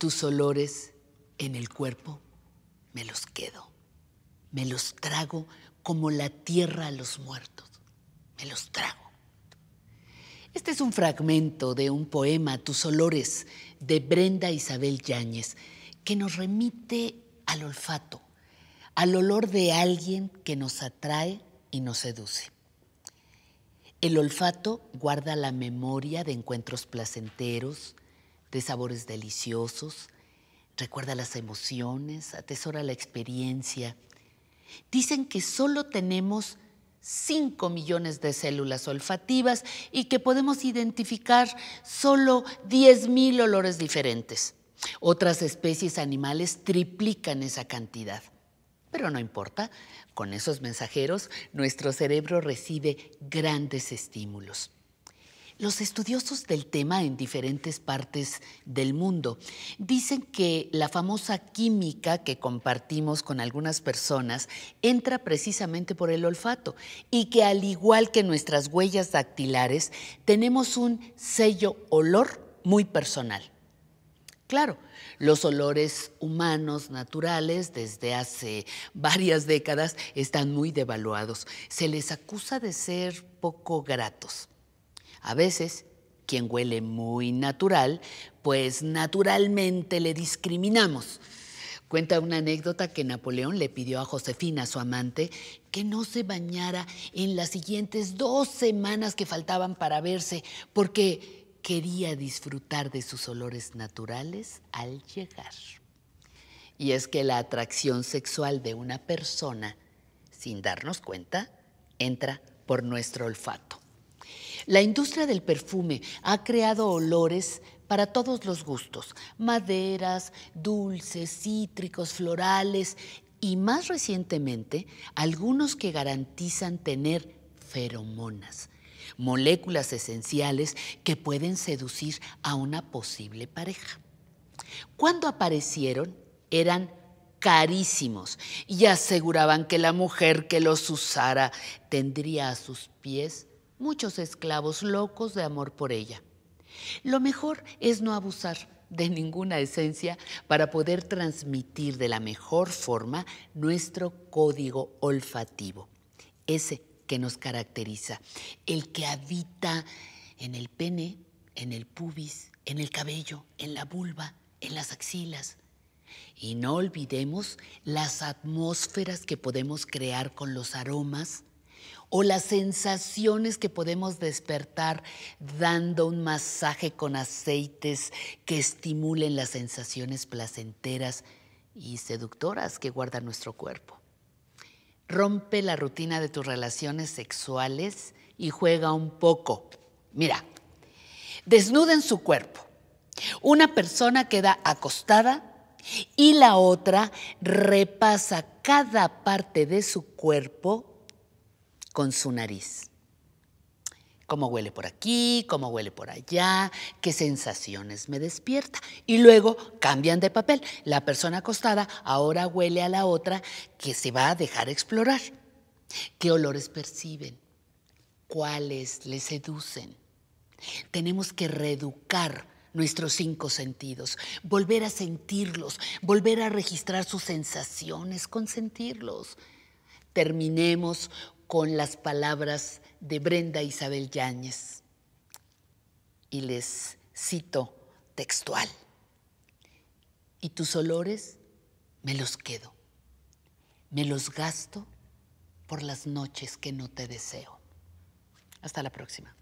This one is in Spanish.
tus olores en el cuerpo, me los quedo, me los trago como la tierra a los muertos, me los trago. Este es un fragmento de un poema, Tus olores, de Brenda Isabel Yáñez, que nos remite al olfato, al olor de alguien que nos atrae y nos seduce. El olfato guarda la memoria de encuentros placenteros, de sabores deliciosos, recuerda las emociones, atesora la experiencia. Dicen que solo tenemos 5 millones de células olfativas y que podemos identificar solo mil olores diferentes. Otras especies animales triplican esa cantidad. Pero no importa, con esos mensajeros nuestro cerebro recibe grandes estímulos. Los estudiosos del tema en diferentes partes del mundo dicen que la famosa química que compartimos con algunas personas entra precisamente por el olfato y que al igual que nuestras huellas dactilares tenemos un sello olor muy personal. Claro, los olores humanos naturales desde hace varias décadas están muy devaluados. Se les acusa de ser poco gratos. A veces, quien huele muy natural, pues naturalmente le discriminamos. Cuenta una anécdota que Napoleón le pidió a Josefina, su amante, que no se bañara en las siguientes dos semanas que faltaban para verse, porque quería disfrutar de sus olores naturales al llegar. Y es que la atracción sexual de una persona, sin darnos cuenta, entra por nuestro olfato. La industria del perfume ha creado olores para todos los gustos, maderas, dulces, cítricos, florales y más recientemente algunos que garantizan tener feromonas, moléculas esenciales que pueden seducir a una posible pareja. Cuando aparecieron eran carísimos y aseguraban que la mujer que los usara tendría a sus pies muchos esclavos locos de amor por ella. Lo mejor es no abusar de ninguna esencia para poder transmitir de la mejor forma nuestro código olfativo, ese que nos caracteriza, el que habita en el pene, en el pubis, en el cabello, en la vulva, en las axilas. Y no olvidemos las atmósferas que podemos crear con los aromas, o las sensaciones que podemos despertar dando un masaje con aceites que estimulen las sensaciones placenteras y seductoras que guarda nuestro cuerpo. Rompe la rutina de tus relaciones sexuales y juega un poco. Mira, desnuden su cuerpo. Una persona queda acostada y la otra repasa cada parte de su cuerpo con su nariz. Cómo huele por aquí, cómo huele por allá, qué sensaciones me despierta. Y luego cambian de papel. La persona acostada ahora huele a la otra que se va a dejar explorar. ¿Qué olores perciben? ¿Cuáles le seducen? Tenemos que reeducar nuestros cinco sentidos, volver a sentirlos, volver a registrar sus sensaciones, consentirlos. Terminemos con las palabras de Brenda Isabel Yáñez. Y les cito textual. Y tus olores me los quedo, me los gasto por las noches que no te deseo. Hasta la próxima.